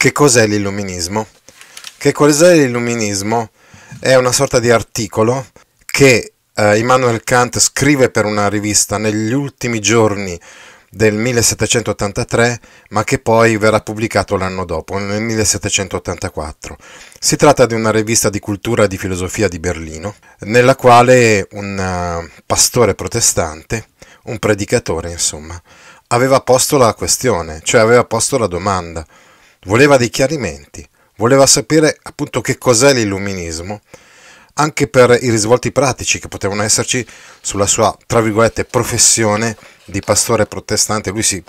Che cos'è l'illuminismo? Che cos'è l'illuminismo? È una sorta di articolo che eh, Immanuel Kant scrive per una rivista negli ultimi giorni del 1783, ma che poi verrà pubblicato l'anno dopo, nel 1784. Si tratta di una rivista di cultura e di filosofia di Berlino, nella quale un eh, pastore protestante, un predicatore insomma, aveva posto la questione, cioè aveva posto la domanda voleva dei chiarimenti, voleva sapere appunto che cos'è l'illuminismo, anche per i risvolti pratici che potevano esserci sulla sua, tra virgolette, professione di pastore protestante. Lui si,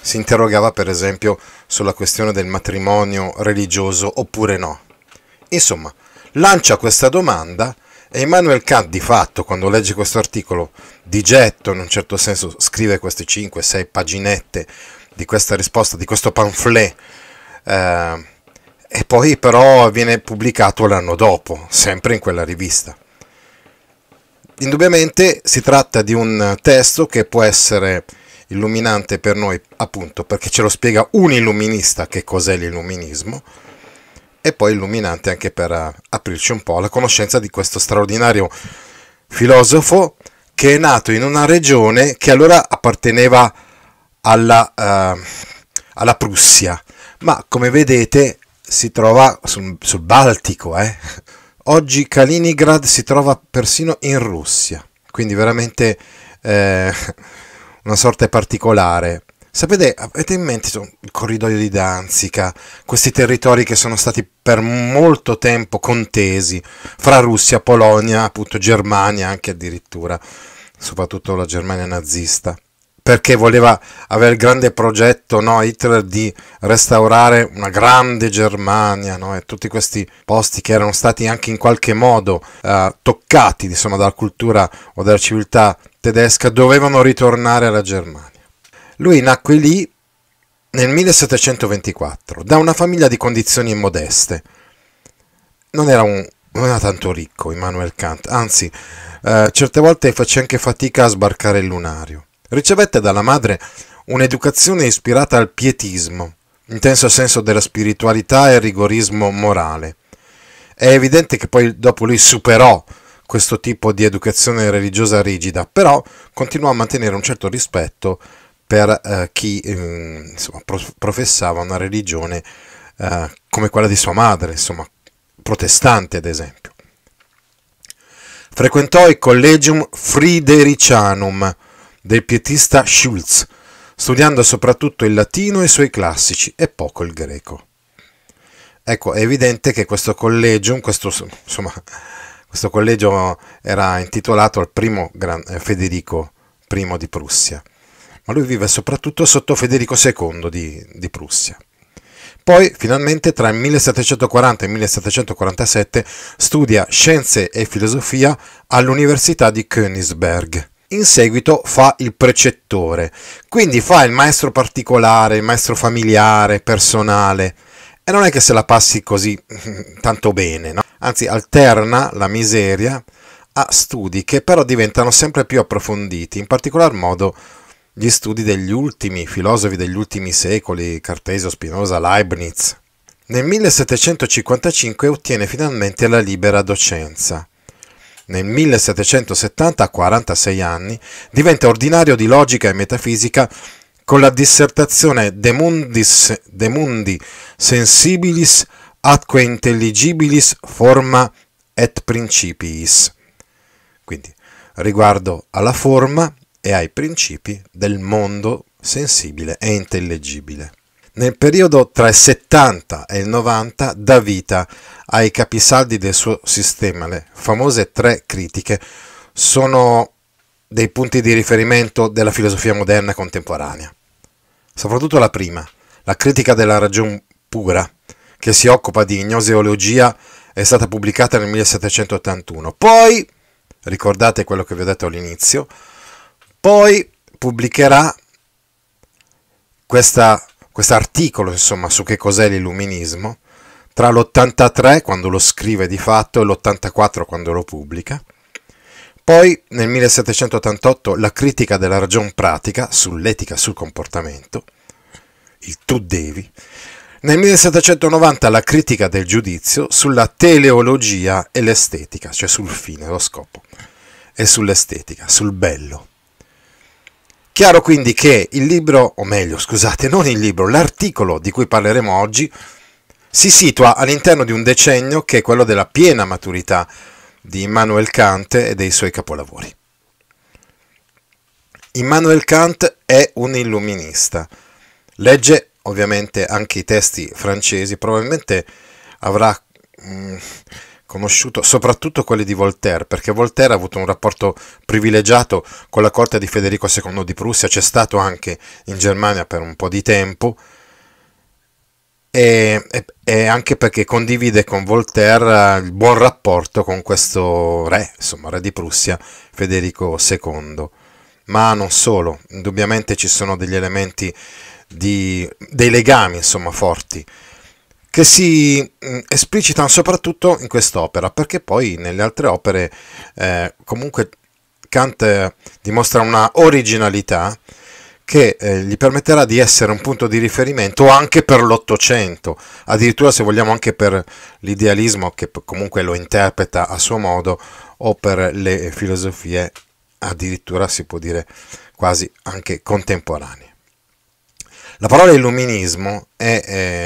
si interrogava per esempio sulla questione del matrimonio religioso oppure no. Insomma, lancia questa domanda e Immanuel Kant di fatto, quando legge questo articolo, di getto in un certo senso scrive queste 5-6 paginette di questa risposta, di questo pamphlet eh, e poi però viene pubblicato l'anno dopo, sempre in quella rivista. Indubbiamente si tratta di un testo che può essere illuminante per noi, appunto, perché ce lo spiega un illuminista che cos'è l'illuminismo, e poi illuminante anche per eh, aprirci un po' alla conoscenza di questo straordinario filosofo che è nato in una regione che allora apparteneva alla, eh, alla Prussia, ma come vedete si trova sul, sul Baltico. Eh? Oggi Kaliningrad si trova persino in Russia, quindi veramente eh, una sorte particolare. Sapete, avete in mente il corridoio di Danzica, questi territori che sono stati per molto tempo contesi fra Russia, Polonia, appunto Germania anche addirittura, soprattutto la Germania nazista perché voleva avere il grande progetto no, Hitler di restaurare una grande Germania no, e tutti questi posti che erano stati anche in qualche modo eh, toccati insomma, dalla cultura o dalla civiltà tedesca dovevano ritornare alla Germania. Lui nacque lì nel 1724 da una famiglia di condizioni modeste. Non era, un, non era tanto ricco Immanuel Kant, anzi eh, certe volte faceva anche fatica a sbarcare il lunario ricevette dalla madre un'educazione ispirata al pietismo, intenso senso della spiritualità e rigorismo morale. È evidente che poi dopo lui superò questo tipo di educazione religiosa rigida, però continuò a mantenere un certo rispetto per eh, chi eh, insomma, professava una religione eh, come quella di sua madre, insomma, protestante ad esempio. Frequentò il Collegium Fridericianum, del pietista Schulz, studiando soprattutto il latino e i suoi classici e poco il greco. Ecco, è evidente che questo collegium, questo, insomma, questo collegio era intitolato al primo Gran, eh, Federico I di Prussia, ma lui vive soprattutto sotto Federico II di, di Prussia. Poi, finalmente, tra il 1740 e il 1747 studia scienze e filosofia all'Università di Königsberg in seguito fa il precettore, quindi fa il maestro particolare, il maestro familiare, personale. E non è che se la passi così tanto bene, no? anzi alterna la miseria a studi che però diventano sempre più approfonditi, in particolar modo gli studi degli ultimi filosofi degli ultimi secoli, Cartesio, Spinoza, Leibniz. Nel 1755 ottiene finalmente la libera docenza nel 1770 a 46 anni, diventa ordinario di logica e metafisica con la dissertazione De, Mundis, De Mundi Sensibilis Atque Intelligibilis Forma et Principiis. Quindi riguardo alla forma e ai principi del mondo sensibile e intellegibile. Nel periodo tra il 70 e il 90 dà vita ai capisaldi del suo sistema, le famose tre critiche, sono dei punti di riferimento della filosofia moderna contemporanea. Soprattutto la prima, la critica della ragione pura, che si occupa di gnoseologia, è stata pubblicata nel 1781. Poi, ricordate quello che vi ho detto all'inizio, poi pubblicherà questa quest'articolo insomma su che cos'è l'illuminismo tra l'83 quando lo scrive di fatto e l'84 quando lo pubblica. Poi nel 1788 la critica della ragion pratica sull'etica sul comportamento, il tu devi. Nel 1790 la critica del giudizio sulla teleologia e l'estetica, cioè sul fine, lo scopo, e sull'estetica, sul bello. Chiaro quindi che il libro, o meglio, scusate, non il libro, l'articolo di cui parleremo oggi, si situa all'interno di un decennio che è quello della piena maturità di Immanuel Kant e dei suoi capolavori. Immanuel Kant è un illuminista. Legge ovviamente anche i testi francesi, probabilmente avrà mh, mm, conosciuto soprattutto quelle di Voltaire, perché Voltaire ha avuto un rapporto privilegiato con la corte di Federico II di Prussia, c'è stato anche in Germania per un po' di tempo, e, e, e anche perché condivide con Voltaire eh, il buon rapporto con questo re, insomma, re di Prussia, Federico II. Ma non solo, indubbiamente ci sono degli elementi di, dei legami, insomma, forti che si mm, esplicitano soprattutto in quest'opera, perché poi nelle altre opere eh, comunque Kant eh, dimostra una originalità che eh, gli permetterà di essere un punto di riferimento anche per l'Ottocento, addirittura se vogliamo anche per l'idealismo che comunque lo interpreta a suo modo o per le filosofie addirittura si può dire quasi anche contemporanee. La parola illuminismo è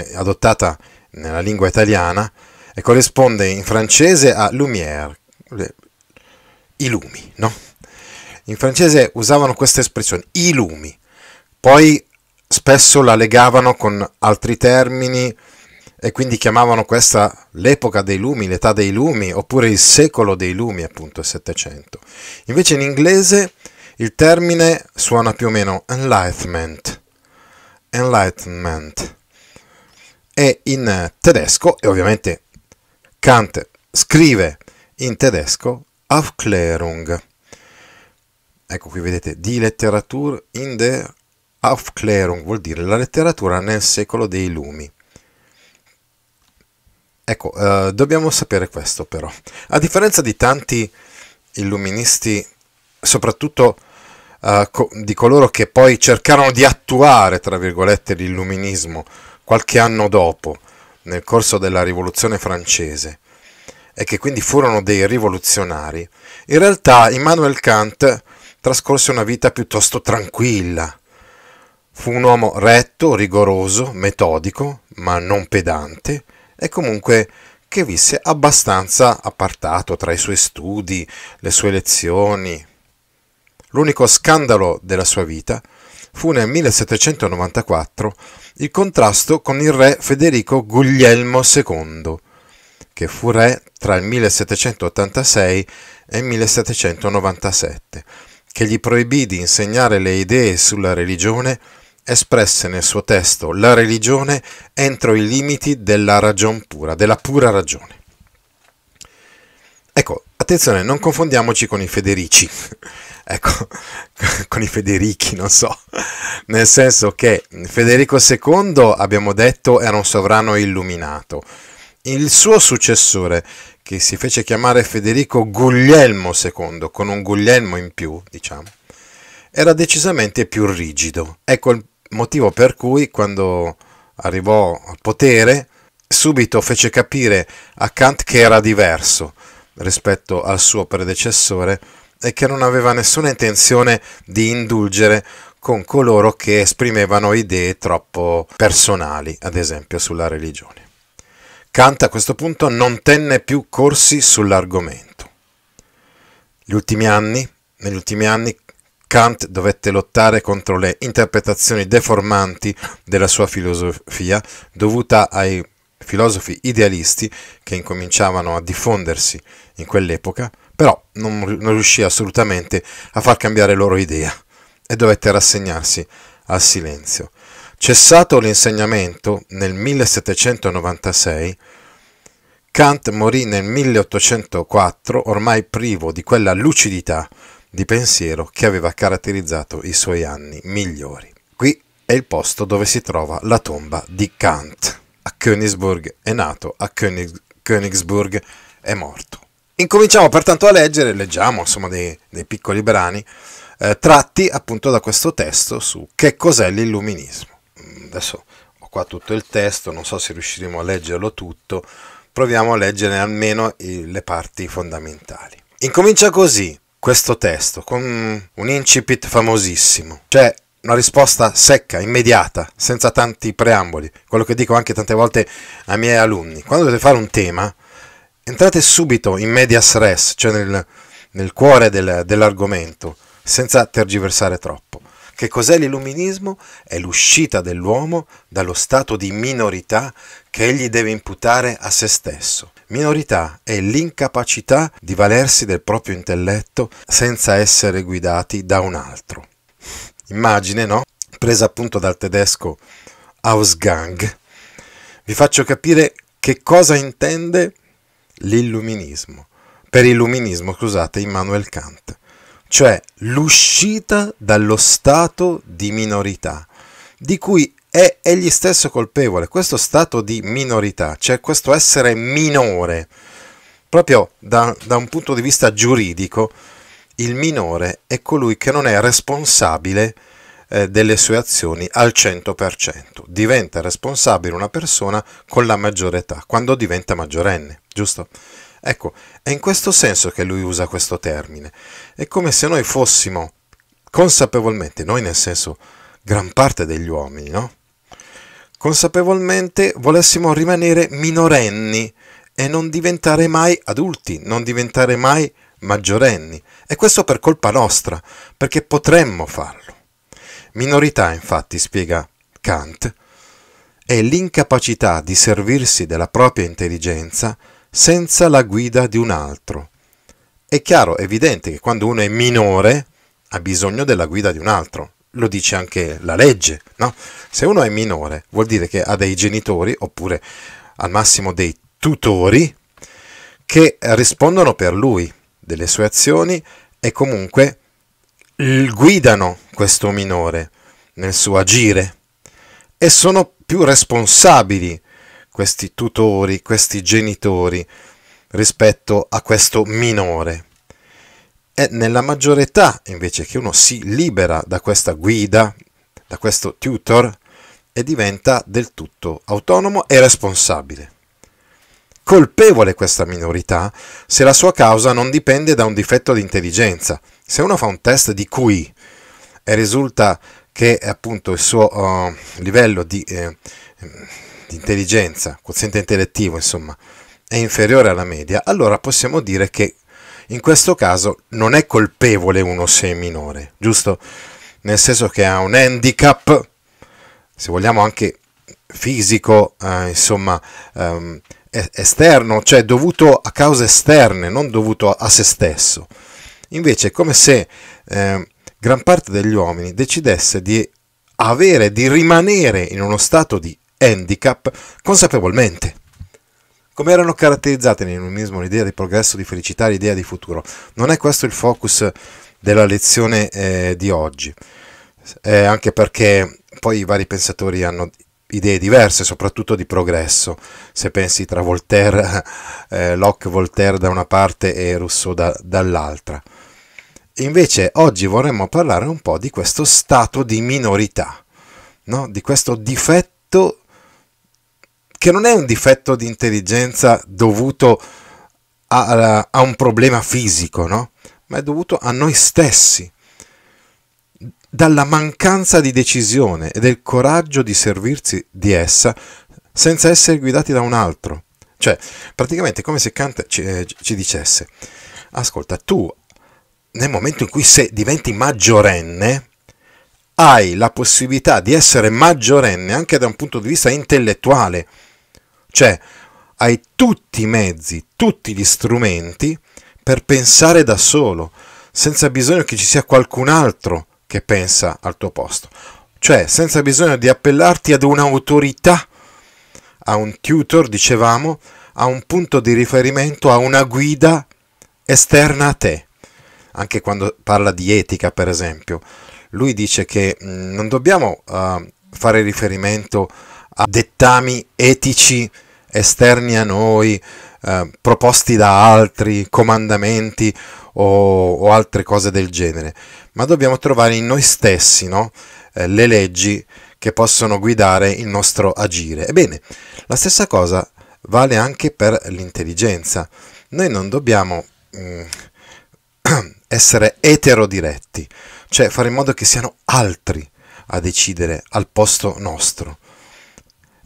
eh, adottata nella lingua italiana e corrisponde in francese a lumière, i lumi, no? In francese usavano questa espressione, i lumi, poi spesso la legavano con altri termini e quindi chiamavano questa l'epoca dei lumi, l'età dei lumi, oppure il secolo dei lumi, appunto, il Settecento. Invece in inglese il termine suona più o meno enlightenment, enlightenment è in tedesco e ovviamente Kant scrive in tedesco Aufklärung. Ecco qui vedete, die Literatur in der Aufklärung vuol dire la letteratura nel secolo dei lumi. Ecco, eh, dobbiamo sapere questo però. A differenza di tanti illuministi, soprattutto eh, co di coloro che poi cercarono di attuare, tra virgolette, l'illuminismo qualche anno dopo, nel corso della rivoluzione francese, e che quindi furono dei rivoluzionari, in realtà Immanuel Kant trascorse una vita piuttosto tranquilla. Fu un uomo retto, rigoroso, metodico, ma non pedante, e comunque che visse abbastanza appartato tra i suoi studi, le sue lezioni. L'unico scandalo della sua vita fu nel 1794 il contrasto con il re Federico Guglielmo II, che fu re tra il 1786 e il 1797, che gli proibì di insegnare le idee sulla religione espresse nel suo testo la religione entro i limiti della ragion pura, della pura ragione. Ecco, attenzione, non confondiamoci con i Federici, ecco, con i Federichi, non so, nel senso che Federico II, abbiamo detto, era un sovrano illuminato. Il suo successore, che si fece chiamare Federico Guglielmo II, con un Guglielmo in più, diciamo, era decisamente più rigido. Ecco il motivo per cui quando arrivò al potere subito fece capire a Kant che era diverso rispetto al suo predecessore e che non aveva nessuna intenzione di indulgere con coloro che esprimevano idee troppo personali, ad esempio sulla religione. Kant a questo punto non tenne più corsi sull'argomento. Ultimi anni, negli ultimi anni Kant dovette lottare contro le interpretazioni deformanti della sua filosofia dovuta ai filosofi idealisti che incominciavano a diffondersi in quell'epoca, però non, non riuscì assolutamente a far cambiare loro idea e dovette rassegnarsi al silenzio. Cessato l'insegnamento nel 1796, Kant morì nel 1804 ormai privo di quella lucidità di pensiero che aveva caratterizzato i suoi anni migliori. Qui è il posto dove si trova la tomba di Kant. A Königsburg è nato, a König- Königsburg è morto. Incominciamo pertanto a leggere, leggiamo insomma dei, dei piccoli brani eh, tratti appunto da questo testo su che cos'è l'illuminismo. Mm, adesso ho qua tutto il testo, non so se riusciremo a leggerlo tutto, proviamo a leggere almeno i, le parti fondamentali. Incomincia così questo testo, con un incipit famosissimo, cioè una risposta secca, immediata, senza tanti preamboli, quello che dico anche tante volte ai miei alunni. Quando dovete fare un tema, entrate subito in medias res, cioè nel, nel cuore del, dell'argomento, senza tergiversare troppo. Che cos'è l'illuminismo? È l'uscita dell'uomo dallo stato di minorità che egli deve imputare a se stesso. Minorità è l'incapacità di valersi del proprio intelletto senza essere guidati da un altro. Immagine, no? Presa appunto dal tedesco Ausgang. Vi faccio capire che cosa intende l'illuminismo. Per illuminismo, scusate, Immanuel Kant cioè l'uscita dallo stato di minorità, di cui è egli stesso colpevole, questo stato di minorità, cioè questo essere minore. Proprio da, da un punto di vista giuridico, il minore è colui che non è responsabile eh, delle sue azioni al 100%. Diventa responsabile una persona con la maggiore età, quando diventa maggiorenne, giusto? Ecco, è in questo senso che lui usa questo termine. È come se noi fossimo consapevolmente, noi nel senso gran parte degli uomini, no? Consapevolmente volessimo rimanere minorenni e non diventare mai adulti, non diventare mai maggiorenni. E questo per colpa nostra, perché potremmo farlo. Minorità, infatti, spiega Kant, è l'incapacità di servirsi della propria intelligenza senza la guida di un altro. È chiaro, è evidente che quando uno è minore ha bisogno della guida di un altro, lo dice anche la legge, no? Se uno è minore vuol dire che ha dei genitori oppure al massimo dei tutori che rispondono per lui delle sue azioni e comunque guidano questo minore nel suo agire e sono più responsabili questi tutori, questi genitori rispetto a questo minore. È nella maggiore età invece che uno si libera da questa guida, da questo tutor e diventa del tutto autonomo e responsabile. Colpevole questa minorità se la sua causa non dipende da un difetto di intelligenza. Se uno fa un test di QI e risulta che appunto il suo uh, livello di eh, di intelligenza, quoziente intellettivo, insomma, è inferiore alla media, allora possiamo dire che in questo caso non è colpevole uno se minore, giusto? Nel senso che ha un handicap, se vogliamo anche fisico, eh, insomma, ehm, esterno, cioè dovuto a cause esterne, non dovuto a, a se stesso. Invece è come se eh, gran parte degli uomini decidesse di avere, di rimanere in uno stato di handicap consapevolmente. Come erano caratterizzate nell'unismo l'idea di progresso, di felicità, l'idea di futuro? Non è questo il focus della lezione eh, di oggi, eh, anche perché poi i vari pensatori hanno idee diverse, soprattutto di progresso. Se pensi tra Voltaire, eh, Locke, Voltaire da una parte e Rousseau da, dall'altra. Invece oggi vorremmo parlare un po' di questo stato di minorità, no? di questo difetto che non è un difetto di intelligenza dovuto a, a un problema fisico, no? ma è dovuto a noi stessi, dalla mancanza di decisione e del coraggio di servirsi di essa senza essere guidati da un altro. Cioè, praticamente come se Kant ci, eh, ci dicesse, ascolta, tu nel momento in cui sei, diventi maggiorenne, hai la possibilità di essere maggiorenne anche da un punto di vista intellettuale, cioè, hai tutti i mezzi, tutti gli strumenti per pensare da solo, senza bisogno che ci sia qualcun altro che pensa al tuo posto. Cioè, senza bisogno di appellarti ad un'autorità, a un tutor, dicevamo, a un punto di riferimento, a una guida esterna a te. Anche quando parla di etica, per esempio, lui dice che mm, non dobbiamo uh, fare riferimento a dettami etici esterni a noi, eh, proposti da altri, comandamenti o, o, altre cose del genere, ma dobbiamo trovare in noi stessi no? eh, le leggi che possono guidare il nostro agire. Ebbene, la stessa cosa vale anche per l'intelligenza. Noi non dobbiamo mh, mm, essere eterodiretti, cioè fare in modo che siano altri a decidere al posto nostro.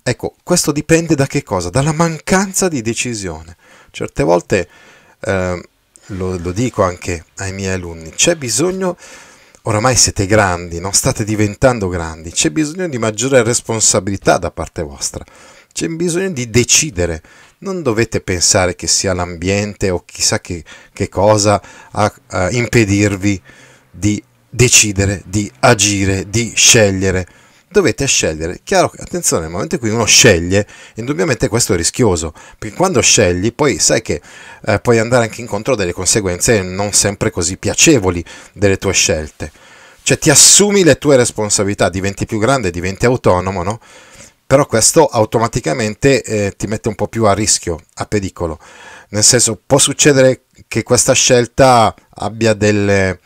Ecco, questo dipende da che cosa? Dalla mancanza di decisione. Certe volte, eh, lo, lo, dico anche ai miei alunni, c'è bisogno, oramai siete grandi, no? state diventando grandi, c'è bisogno di maggiore responsabilità da parte vostra, c'è bisogno di decidere. Non dovete pensare che sia l'ambiente o chissà che, che cosa a, a impedirvi di decidere, di agire, di scegliere dovete scegliere. Chiaro, attenzione, nel momento in cui uno sceglie, indubbiamente questo è rischioso, perché quando scegli poi sai che eh, puoi andare anche incontro a delle conseguenze non sempre così piacevoli delle tue scelte. Cioè ti assumi le tue responsabilità, diventi più grande, diventi autonomo, no? Però questo automaticamente eh, ti mette un po' più a rischio, a pericolo. Nel senso, può succedere che questa scelta abbia delle,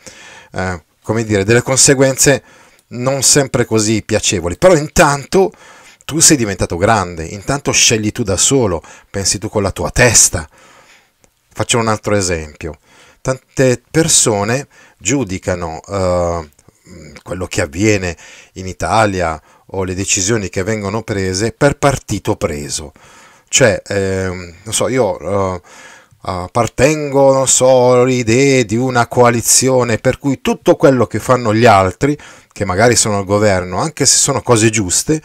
eh, come dire, delle conseguenze non sempre così piacevoli, però intanto tu sei diventato grande, intanto scegli tu da solo, pensi tu con la tua testa. Faccio un altro esempio. Tante persone giudicano eh, quello che avviene in Italia o le decisioni che vengono prese per partito preso. Cioè, eh, non so, io eh, appartengo, non so, alle idee di una coalizione per cui tutto quello che fanno gli altri che magari sono al governo, anche se sono cose giuste,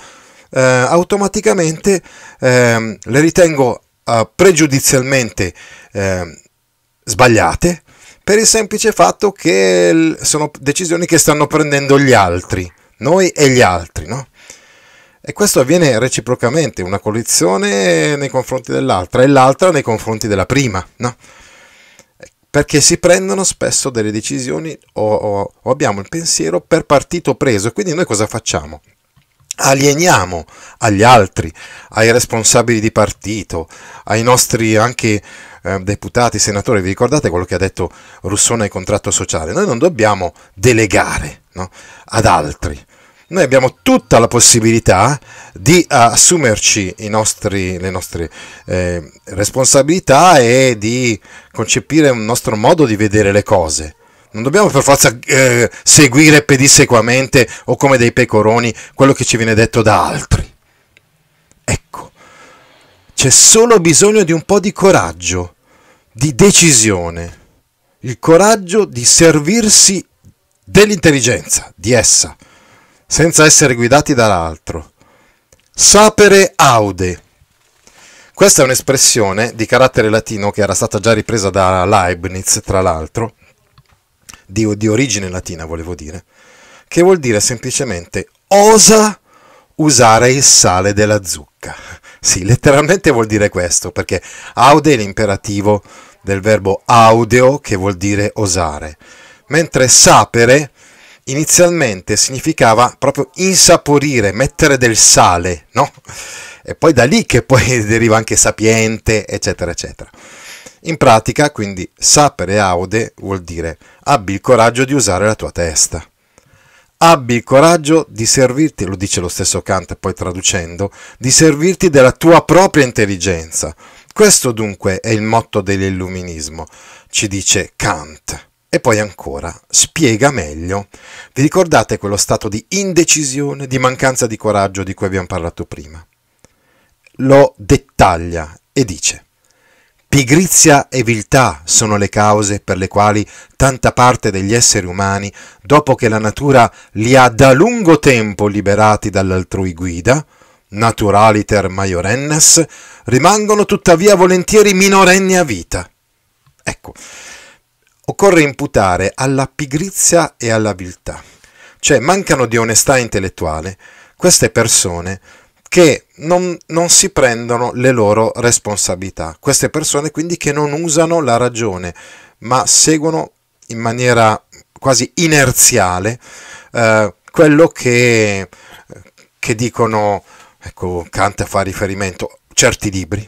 eh, automaticamente eh, le ritengo eh, pregiudizialmente ehm, sbagliate per il semplice fatto che sono decisioni che stanno prendendo gli altri, noi e gli altri, no? E questo avviene reciprocamente, una coalizione nei confronti dell'altra e l'altra nei confronti della prima, no? perché si prendono spesso delle decisioni o, o, o abbiamo il pensiero per partito preso. Quindi noi cosa facciamo? alieniamo agli altri, ai responsabili di partito, ai nostri anche eh, deputati, senatori, vi ricordate quello che ha detto Russone nel contratto sociale? Noi non dobbiamo delegare no? ad altri, noi abbiamo tutta la possibilità di assumerci nostri, le nostre eh, responsabilità e di concepire un nostro modo di vedere le cose. Non dobbiamo per forza eh, seguire pedissequamente o come dei pecoroni quello che ci viene detto da altri. Ecco, c'è solo bisogno di un po' di coraggio, di decisione, il coraggio di servirsi dell'intelligenza, di essa senza essere guidati dall'altro. Sapere aude. Questa è un'espressione di carattere latino che era stata già ripresa da Leibniz, tra l'altro, di, di origine latina volevo dire, che vuol dire semplicemente osa usare il sale della zucca. Sì, letteralmente vuol dire questo, perché aude è l'imperativo del verbo audeo che vuol dire osare, mentre sapere inizialmente significava proprio insaporire, mettere del sale, no? E poi da lì che poi deriva anche sapiente, eccetera, eccetera. In pratica, quindi, sapere aude vuol dire abbi il coraggio di usare la tua testa. Abbi il coraggio di servirti, lo dice lo stesso Kant poi traducendo, di servirti della tua propria intelligenza. Questo dunque è il motto dell'illuminismo, ci dice Kant. E poi ancora, spiega meglio. Vi ricordate quello stato di indecisione, di mancanza di coraggio di cui abbiamo parlato prima? Lo dettaglia e dice, pigrizia e viltà sono le cause per le quali tanta parte degli esseri umani, dopo che la natura li ha da lungo tempo liberati dall'altrui guida, naturaliter maiorennes, rimangono tuttavia volentieri minorenni a vita. Ecco, occorre imputare alla pigrizia e all'abiltà, cioè mancano di onestà intellettuale queste persone che non, non, si prendono le loro responsabilità, queste persone quindi che non usano la ragione, ma seguono in maniera quasi inerziale eh, quello che, che dicono, ecco, Kant fa riferimento, certi libri,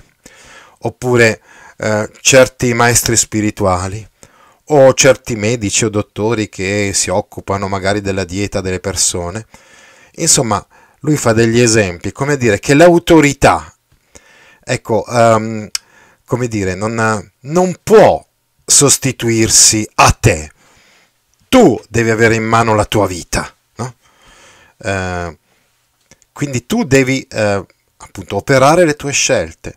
oppure eh, certi maestri spirituali, o certi medici o dottori che si occupano magari della dieta delle persone. Insomma, lui fa degli esempi, come dire che l'autorità, ecco, um, come dire, non, non può sostituirsi a te. Tu devi avere in mano la tua vita. No? Eh, quindi tu devi eh, appunto operare le tue scelte,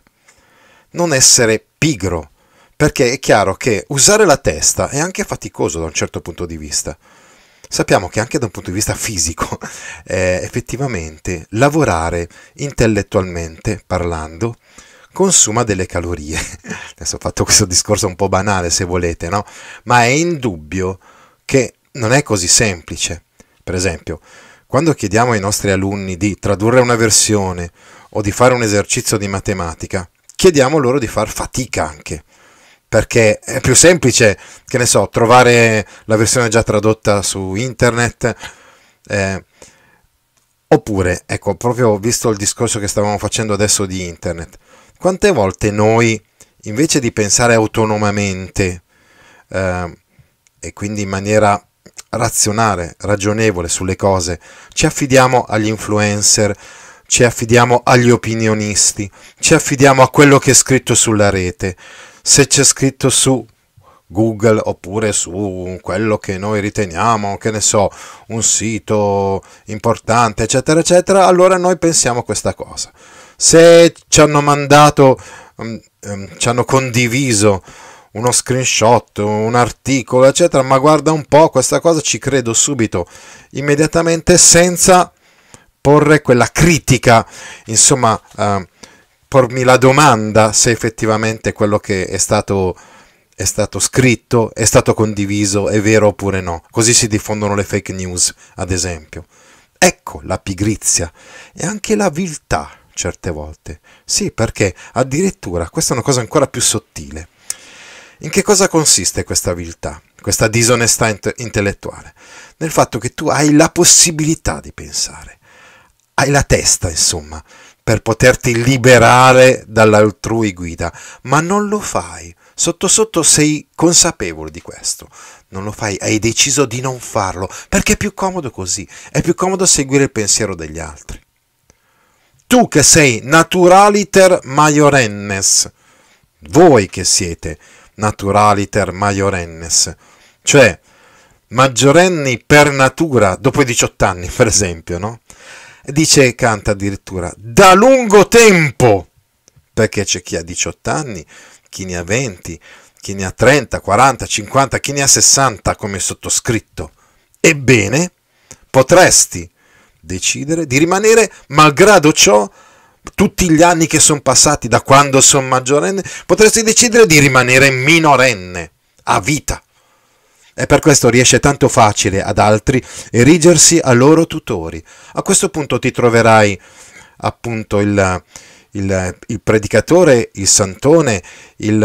non essere pigro, perché è chiaro che usare la testa è anche faticoso da un certo punto di vista. Sappiamo che anche da un punto di vista fisico, eh, effettivamente, lavorare intellettualmente, parlando, consuma delle calorie. Adesso ho fatto questo discorso un po' banale, se volete, no? Ma è indubbio che non è così semplice. Per esempio, quando chiediamo ai nostri alunni di tradurre una versione o di fare un esercizio di matematica, chiediamo loro di far fatica anche perché è più semplice, che ne so, trovare la versione già tradotta su internet. Eh, oppure, ecco, proprio visto il discorso che stavamo facendo adesso di internet, quante volte noi, invece di pensare autonomamente eh, e quindi in maniera razionale, ragionevole sulle cose, ci affidiamo agli influencer, ci affidiamo agli opinionisti, ci affidiamo a quello che è scritto sulla rete, se c'è scritto su Google oppure su quello che noi riteniamo, che ne so, un sito importante, eccetera, eccetera, allora noi pensiamo questa cosa. Se ci hanno mandato, um, um, ci hanno condiviso uno screenshot, un articolo, eccetera, ma guarda un po', questa cosa ci credo subito, immediatamente, senza porre quella critica, insomma, uh, pormi la domanda se effettivamente quello che è stato, è stato scritto, è stato condiviso, è vero oppure no. Così si diffondono le fake news, ad esempio. Ecco la pigrizia e anche la viltà certe volte. Sì, perché addirittura questa è una cosa ancora più sottile. In che cosa consiste questa viltà, questa disonestà inte- intellettuale? Nel fatto che tu hai la possibilità di pensare, hai la testa, insomma, per poterti liberare dall'altrui guida, ma non lo fai. Sotto sotto sei consapevole di questo. Non lo fai, hai deciso di non farlo, perché è più comodo così, è più comodo seguire il pensiero degli altri. Tu che sei naturaliter maiorennes, voi che siete naturaliter maiorennes, cioè maggiorenni per natura, dopo i 18 anni per esempio, no? dice e canta addirittura da lungo tempo, perché c'è chi ha 18 anni, chi ne ha 20, chi ne ha 30, 40, 50, chi ne ha 60 come sottoscritto. Ebbene, potresti decidere di rimanere, malgrado ciò, tutti gli anni che sono passati da quando sono maggiorenne, potresti decidere di rimanere minorenne, a vita. E per questo riesce tanto facile ad altri erigersi a loro tutori. A questo punto ti troverai appunto il, il, il predicatore, il santone, il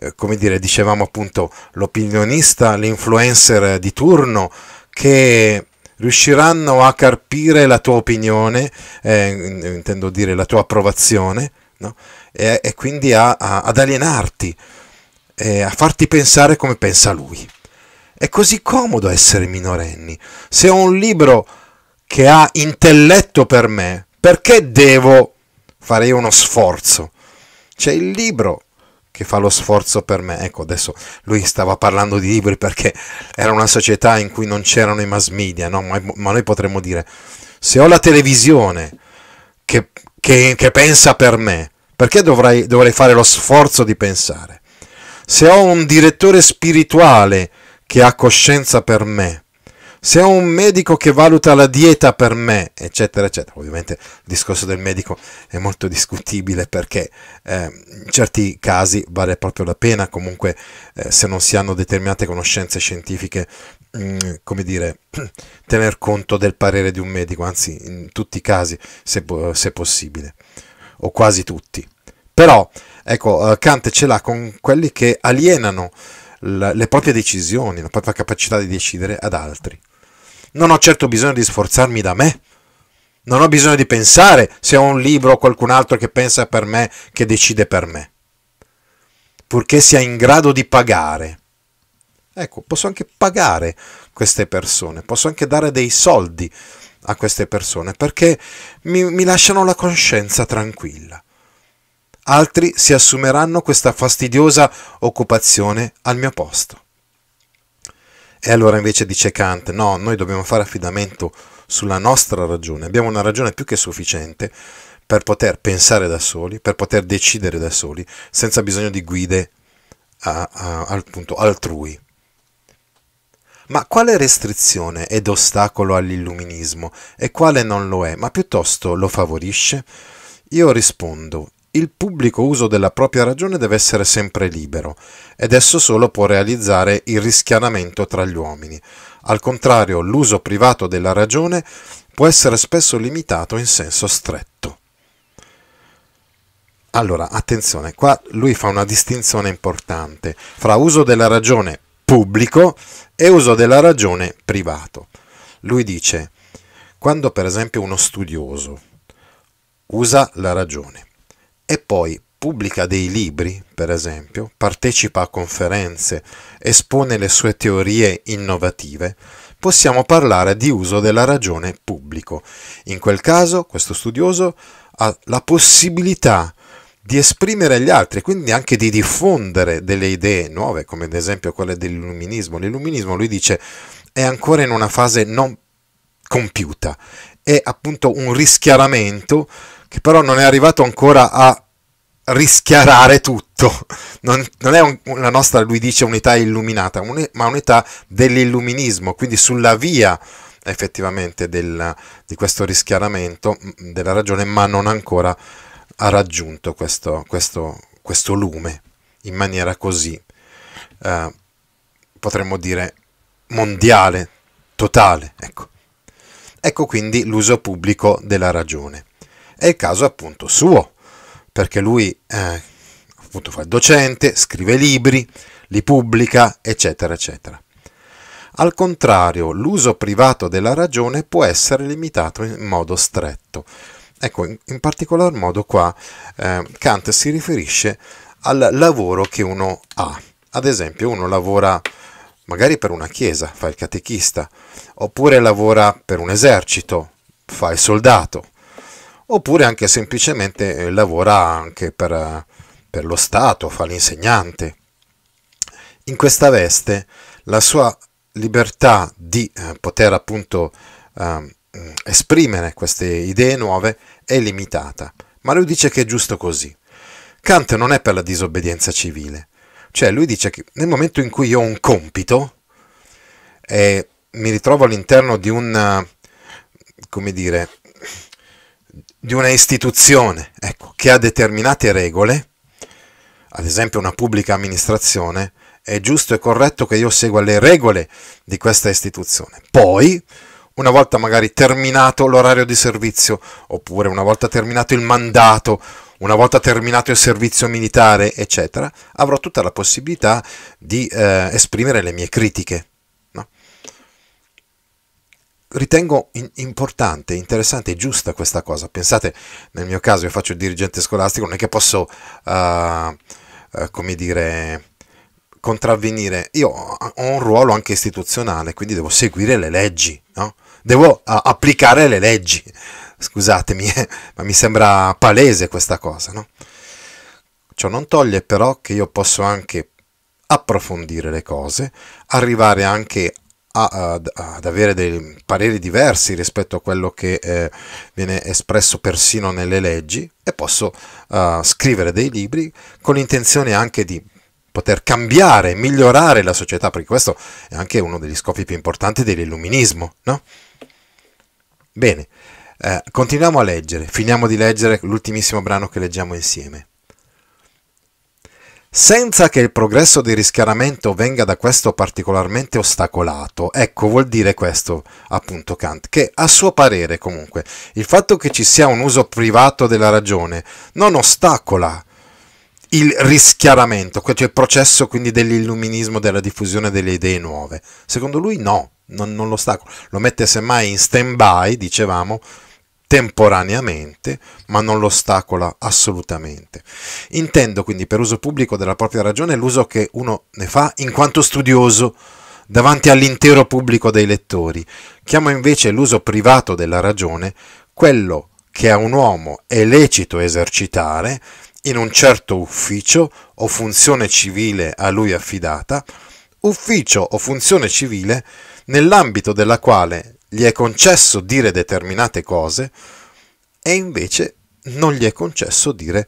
eh, come dire, dicevamo appunto l'opinionista, l'influencer di turno che riusciranno a carpire la tua opinione, eh, intendo dire la tua approvazione, no? e, e, quindi a, a, ad alienarti, eh, a farti pensare come pensa lui. È così comodo essere minorenni. Se ho un libro che ha intelletto per me, perché devo fare uno sforzo? C'è il libro che fa lo sforzo per me. Ecco, adesso lui stava parlando di libri perché era una società in cui non c'erano i mass media, no? ma, ma, noi potremmo dire, se ho la televisione che, che, che pensa per me, perché dovrei, dovrei fare lo sforzo di pensare? Se ho un direttore spirituale, che ha coscienza per me, se ho un medico che valuta la dieta per me, eccetera, eccetera. Ovviamente il discorso del medico è molto discutibile perché eh, in certi casi vale proprio la pena, comunque eh, se non si hanno determinate conoscenze scientifiche, mh, mm, come dire, tener conto del parere di un medico, anzi in tutti i casi se, se possibile, o quasi tutti. Però, ecco, eh, Kant ce l'ha con quelli che alienano la, le proprie decisioni, la propria capacità di decidere ad altri. Non ho certo bisogno di sforzarmi da me. Non ho bisogno di pensare se ho un libro o qualcun altro che pensa per me, che decide per me. Purché sia in grado di pagare. Ecco, posso anche pagare queste persone, posso anche dare dei soldi a queste persone perché mi, mi lasciano la coscienza tranquilla altri si assumeranno questa fastidiosa occupazione al mio posto. E allora invece dice Kant, no, noi dobbiamo fare affidamento sulla nostra ragione, abbiamo una ragione più che sufficiente per poter pensare da soli, per poter decidere da soli, senza bisogno di guide a, a, al punto altrui. Ma quale restrizione ed ostacolo all'illuminismo e quale non lo è, ma piuttosto lo favorisce? Io rispondo, il pubblico uso della propria ragione deve essere sempre libero ed esso solo può realizzare il rischiaramento tra gli uomini. Al contrario, l'uso privato della ragione può essere spesso limitato in senso stretto. Allora, attenzione, qua lui fa una distinzione importante fra uso della ragione pubblico e uso della ragione privato. Lui dice, quando per esempio uno studioso usa la ragione e poi pubblica dei libri, per esempio, partecipa a conferenze, espone le sue teorie innovative, possiamo parlare di uso della ragione pubblico. In quel caso, questo studioso ha la possibilità di esprimere agli altri, quindi anche di diffondere delle idee nuove, come ad esempio quelle dell'illuminismo. L'illuminismo, lui dice, è ancora in una fase non compiuta, è appunto un rischiaramento che però non è arrivato ancora a rischiarare tutto. Non, non è un, la nostra, lui dice, unità illuminata, un, ma unità dell'illuminismo, quindi sulla via effettivamente del, di questo rischiaramento della ragione, ma non ancora ha raggiunto questo, questo, questo lume in maniera così, eh, potremmo dire, mondiale, totale. Ecco. ecco quindi l'uso pubblico della ragione è il caso appunto suo, perché lui eh, appunto fa il docente, scrive libri, li pubblica, eccetera, eccetera. Al contrario, l'uso privato della ragione può essere limitato in modo stretto. Ecco, in, particolar modo qua eh, Kant si riferisce al lavoro che uno ha. Ad esempio, uno lavora magari per una chiesa, fa il catechista, oppure lavora per un esercito, fa il soldato, oppure anche semplicemente eh, lavora anche per, per lo Stato, fa l'insegnante. In questa veste la sua libertà di eh, poter appunto eh, esprimere queste idee nuove è limitata, ma lui dice che è giusto così. Kant non è per la disobbedienza civile, cioè lui dice che nel momento in cui io ho un compito e mi ritrovo all'interno di un, eh, come dire, di una istituzione ecco, che ha determinate regole, ad esempio una pubblica amministrazione, è giusto e corretto che io segua le regole di questa istituzione. Poi, una volta magari terminato l'orario di servizio, oppure una volta terminato il mandato, una volta terminato il servizio militare, eccetera, avrò tutta la possibilità di eh, esprimere le mie critiche ritengo importante, interessante e giusta questa cosa. Pensate, nel mio caso io faccio il dirigente scolastico, non è che posso, uh, uh, come dire, contravvenire. Io ho un ruolo anche istituzionale, quindi devo seguire le leggi, no? Devo uh, applicare le leggi. Scusatemi, eh, ma mi sembra palese questa cosa, no? Ciò non toglie però che io posso anche approfondire le cose, arrivare anche a, a, ad avere dei pareri diversi rispetto a quello che eh, viene espresso persino nelle leggi e posso eh, scrivere dei libri con l'intenzione anche di poter cambiare, migliorare la società, perché questo è anche uno degli scopi più importanti dell'illuminismo, no? Bene, eh, continuiamo a leggere, finiamo di leggere l'ultimissimo brano che leggiamo insieme. Senza che il progresso di rischiaramento venga da questo particolarmente ostacolato, ecco vuol dire questo appunto Kant, che a suo parere comunque il fatto che ci sia un uso privato della ragione non ostacola il rischiaramento, cioè il processo quindi dell'illuminismo, della diffusione delle idee nuove. Secondo lui no, non, non lo ostacola, lo mette semmai in stand by, dicevamo, temporaneamente, ma non lo ostacola assolutamente. Intendo quindi per uso pubblico della propria ragione l'uso che uno ne fa in quanto studioso davanti all'intero pubblico dei lettori. Chiamo invece l'uso privato della ragione quello che a un uomo è lecito esercitare in un certo ufficio o funzione civile a lui affidata, ufficio o funzione civile nell'ambito della quale gli è concesso dire determinate cose e invece non gli è concesso dire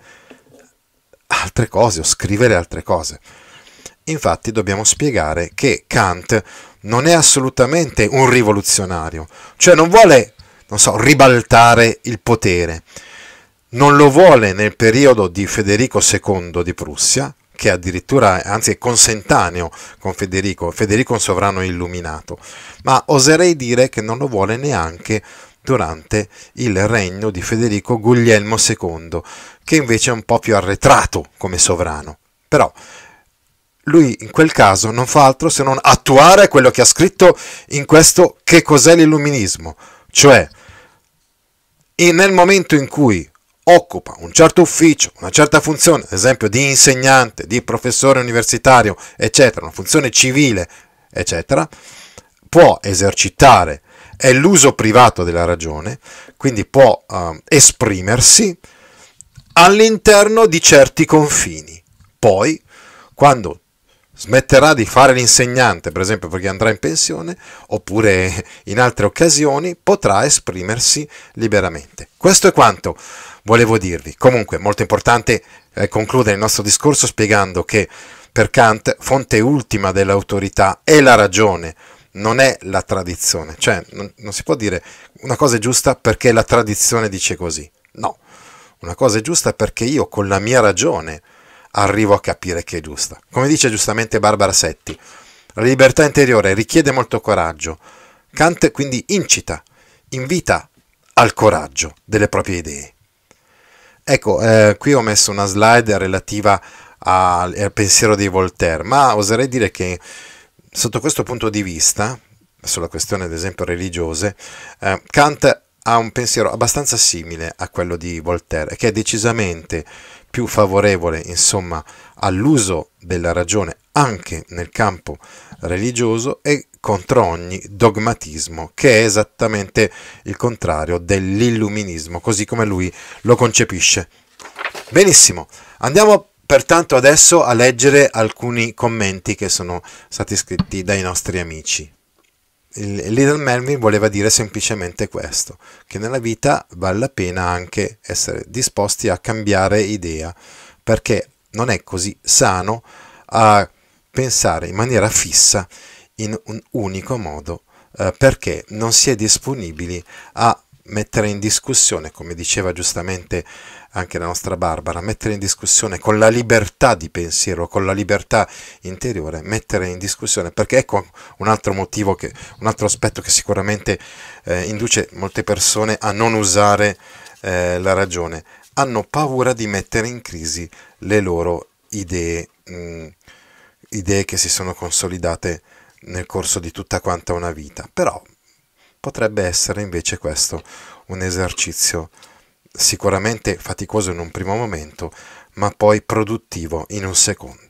altre cose o scrivere altre cose. Infatti dobbiamo spiegare che Kant non è assolutamente un rivoluzionario, cioè non vuole, non so, ribaltare il potere. Non lo vuole nel periodo di Federico II di Prussia, che addirittura, anzi è consentaneo con Federico, Federico è un sovrano illuminato, ma oserei dire che non lo vuole neanche durante il regno di Federico Guglielmo II, che invece è un po' più arretrato come sovrano. Però lui in quel caso non fa altro se non attuare quello che ha scritto in questo che cos'è l'illuminismo, cioè nel momento in cui occupa un certo ufficio, una certa funzione, ad esempio di insegnante, di professore universitario, eccetera, una funzione civile, eccetera, può esercitare, è l'uso privato della ragione, quindi può uh, esprimersi all'interno di certi confini. Poi, quando smetterà di fare l'insegnante, per esempio perché andrà in pensione, oppure in altre occasioni potrà esprimersi liberamente. Questo è quanto volevo dirvi. Comunque, molto importante eh, concludere il nostro discorso spiegando che per Kant fonte ultima dell'autorità è la ragione, non è la tradizione. Cioè, non, non si può dire una cosa è giusta perché la tradizione dice così. No, una cosa è giusta perché io con la mia ragione arrivo a capire che è giusta. Come dice giustamente Barbara Setti, la libertà interiore richiede molto coraggio. Kant quindi incita, invita al coraggio delle proprie idee. Ecco, eh, qui ho messo una slide relativa al, al pensiero di Voltaire, ma oserei dire che sotto questo punto di vista, sulla questione ad esempio religiose, eh, Kant ha un pensiero abbastanza simile a quello di Voltaire, che è decisamente più favorevole insomma, all'uso della ragione anche nel campo religioso e contro ogni dogmatismo, che è esattamente il contrario dell'illuminismo, così come lui lo concepisce. Benissimo, andiamo pertanto adesso a leggere alcuni commenti che sono stati scritti dai nostri amici il Little Melvin voleva dire semplicemente questo, che nella vita vale la pena anche essere disposti a cambiare idea, perché non è così sano a pensare in maniera fissa in un unico modo, eh, perché non si è disponibili a mettere in discussione, come diceva giustamente anche la nostra Barbara, mettere in discussione con la libertà di pensiero, con la libertà interiore, mettere in discussione, perché ecco un altro motivo, che, un altro aspetto che sicuramente eh, induce molte persone a non usare eh, la ragione, hanno paura di mettere in crisi le loro idee, mh, mm, idee che si sono consolidate nel corso di tutta quanta una vita, però potrebbe essere invece questo un esercizio sicuramente faticoso in un primo momento, ma poi produttivo in un secondo.